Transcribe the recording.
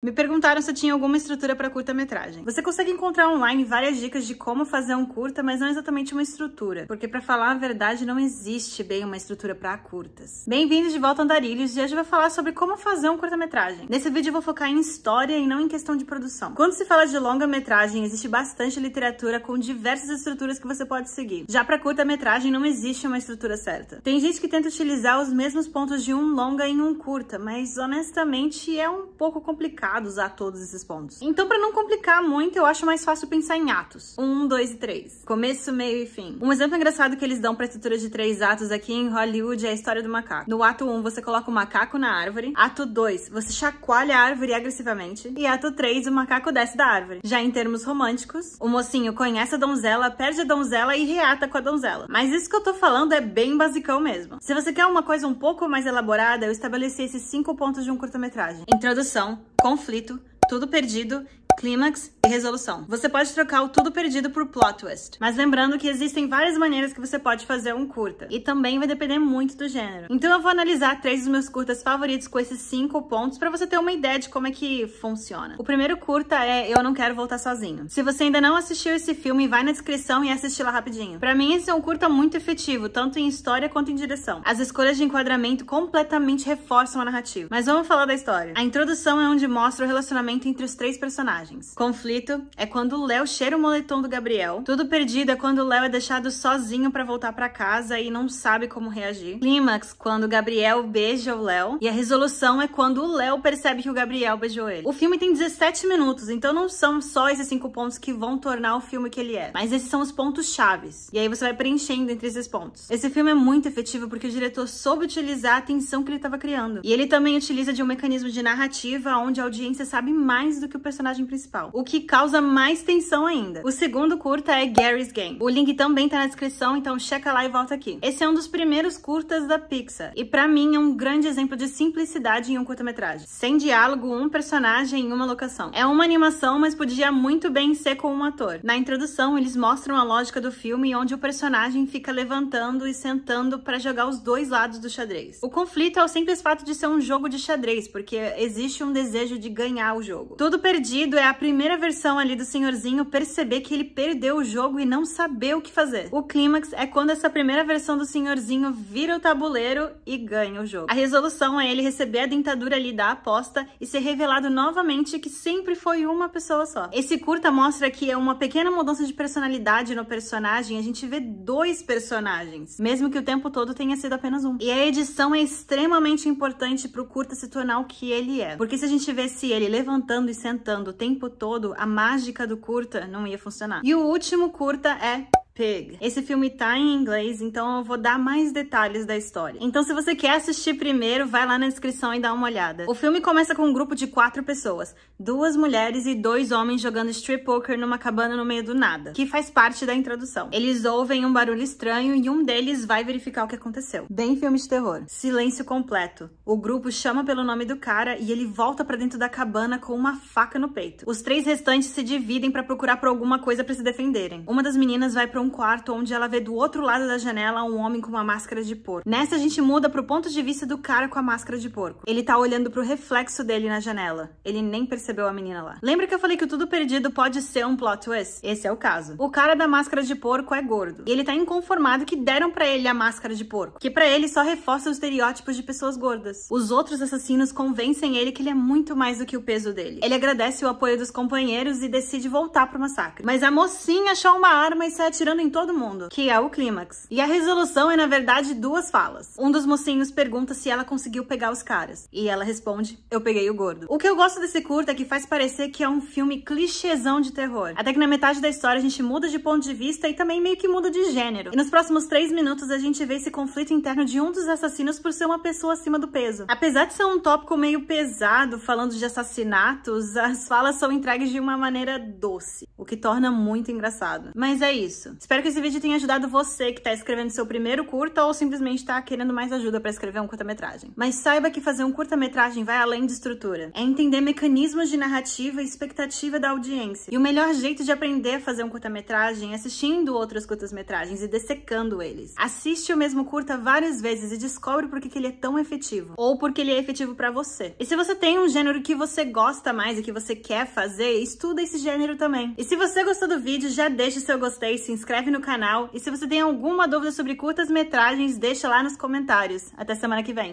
Me perguntaram se tinha alguma estrutura para curta-metragem. Você consegue encontrar online várias dicas de como fazer um curta, mas não exatamente uma estrutura, porque para falar a verdade não existe bem uma estrutura para curtas. Bem-vindos de volta Andarilhos e hoje eu vou falar sobre como fazer um curta-metragem. Nesse vídeo eu vou focar em história e não em questão de produção. Quando se fala de longa-metragem, existe bastante literatura com diversas estruturas que você pode seguir. Já para curta-metragem não existe uma estrutura certa. Tem gente que tenta utilizar os mesmos pontos de um longa em um curta, mas honestamente é um pouco complicado a todos esses pontos. Então, para não complicar muito, eu acho mais fácil pensar em atos. Um, dois e três. Começo, meio e fim. Um exemplo engraçado que eles dão pra estrutura de três atos aqui em Hollywood é a história do macaco. No ato 1, um, você coloca o macaco na árvore. Ato 2, você chacoalha a árvore agressivamente. E ato 3, o macaco desce da árvore. Já em termos românticos, o mocinho conhece a donzela, perde a donzela e reata com a donzela. Mas isso que eu tô falando é bem basicão mesmo. Se você quer uma coisa um pouco mais elaborada, eu estabeleci esses cinco pontos de um curta-metragem. Introdução, conflito, tudo perdido, clímax resolução. Você pode trocar o tudo perdido por plot twist. Mas lembrando que existem várias maneiras que você pode fazer um curta. E também vai depender muito do gênero. Então eu vou analisar três dos meus curtas favoritos com esses cinco pontos para você ter uma ideia de como é que funciona. O primeiro curta é Eu Não Quero Voltar Sozinho. Se você ainda não assistiu esse filme, vai na descrição e assiste lá rapidinho. Para mim esse é um curta muito efetivo, tanto em história quanto em direção. As escolhas de enquadramento completamente reforçam a narrativa. Mas vamos falar da história. A introdução é onde mostra o relacionamento entre os três personagens. Conflito é quando o Léo cheira o moletom do Gabriel. Tudo perdido é quando o Léo é deixado sozinho para voltar para casa e não sabe como reagir. Clímax, quando o Gabriel beija o Léo. E a resolução é quando o Léo percebe que o Gabriel beijou ele. O filme tem 17 minutos, então não são só esses cinco pontos que vão tornar o filme que ele é. Mas esses são os pontos chaves. E aí você vai preenchendo entre esses pontos. Esse filme é muito efetivo porque o diretor soube utilizar a tensão que ele estava criando. E ele também utiliza de um mecanismo de narrativa onde a audiência sabe mais do que o personagem principal. O que causa mais tensão ainda. O segundo curta é Gary's Game. O link também tá na descrição, então checa lá e volta aqui. Esse é um dos primeiros curtas da Pixar e para mim é um grande exemplo de simplicidade em um curta-metragem. Sem diálogo, um personagem em uma locação. É uma animação, mas podia muito bem ser com um ator. Na introdução, eles mostram a lógica do filme onde o personagem fica levantando e sentando para jogar os dois lados do xadrez. O conflito é o simples fato de ser um jogo de xadrez, porque existe um desejo de ganhar o jogo. Tudo Perdido é a primeira versão intuição ali do senhorzinho perceber que ele perdeu o jogo e não saber o que fazer. O clímax é quando essa primeira versão do senhorzinho vira o tabuleiro e ganha o jogo. A resolução é ele receber a dentadura ali da aposta e ser revelado novamente que sempre foi uma pessoa só. Esse curta mostra que é uma pequena mudança de personalidade no personagem, a gente vê dois personagens, mesmo que o tempo todo tenha sido apenas um. E a edição é extremamente importante pro curta se tornar o que ele é. Porque se a gente vê se ele levantando e sentando o tempo todo, a mágica do curta não ia funcionar. E o último curta é Pig. Esse filme tá em inglês, então eu vou dar mais detalhes da história. Então se você quer assistir primeiro, vai lá na descrição e dá uma olhada. O filme começa com um grupo de quatro pessoas, duas mulheres e dois homens jogando strip poker numa cabana no meio do nada, que faz parte da introdução. Eles ouvem um barulho estranho e um deles vai verificar o que aconteceu. Bem filme de terror. Silêncio completo. O grupo chama pelo nome do cara e ele volta para dentro da cabana com uma faca no peito. Os três restantes se dividem para procurar por alguma coisa para se defenderem. Uma das meninas vai para um um quarto onde ela vê do outro lado da janela um homem com uma máscara de porco. Nessa a gente muda pro ponto de vista do cara com a máscara de porco. Ele tá olhando pro reflexo dele na janela. Ele nem percebeu a menina lá. Lembra que eu falei que o Tudo Perdido pode ser um plot twist? Esse é o caso. O cara da máscara de porco é gordo. E ele tá inconformado que deram para ele a máscara de porco, que para ele só reforça os estereótipos de pessoas gordas. Os outros assassinos convencem ele que ele é muito mais do que o peso dele. Ele agradece o apoio dos companheiros e decide voltar pro massacre. Mas a mocinha achou uma arma e sai atirando em todo mundo, que é o clímax. E a resolução é, na verdade, duas falas. Um dos mocinhos pergunta se ela conseguiu pegar os caras. E ela responde, eu peguei o gordo. O que eu gosto desse curta é que faz parecer que é um filme clichêzão de terror. Até que na metade da história a gente muda de ponto de vista e também meio que muda de gênero. E nos próximos três minutos a gente vê esse conflito interno de um dos assassinos por ser uma pessoa acima do peso. Apesar de ser um tópico meio pesado, falando de assassinatos, as falas são entregues de uma maneira doce, o que torna muito engraçado. Mas é isso. Espero que esse vídeo tenha ajudado você que está escrevendo seu primeiro curta ou simplesmente está querendo mais ajuda para escrever um curta-metragem. Mas saiba que fazer um curta-metragem vai além de estrutura. É entender mecanismos de narrativa e expectativa da audiência. E o melhor jeito de aprender a fazer um curta-metragem é assistindo outros curtas-metragens e dessecando eles. Assiste o mesmo curta várias vezes e descobre por que, que ele é tão efetivo. Ou porque ele é efetivo para você. E se você tem um gênero que você gosta mais e que você quer fazer, estuda esse gênero também. E se você gostou do vídeo, já deixa o seu gostei e se inscreve inscreve no canal e se você tem alguma dúvida sobre curtas metragens, deixa lá nos comentários. Até semana que vem!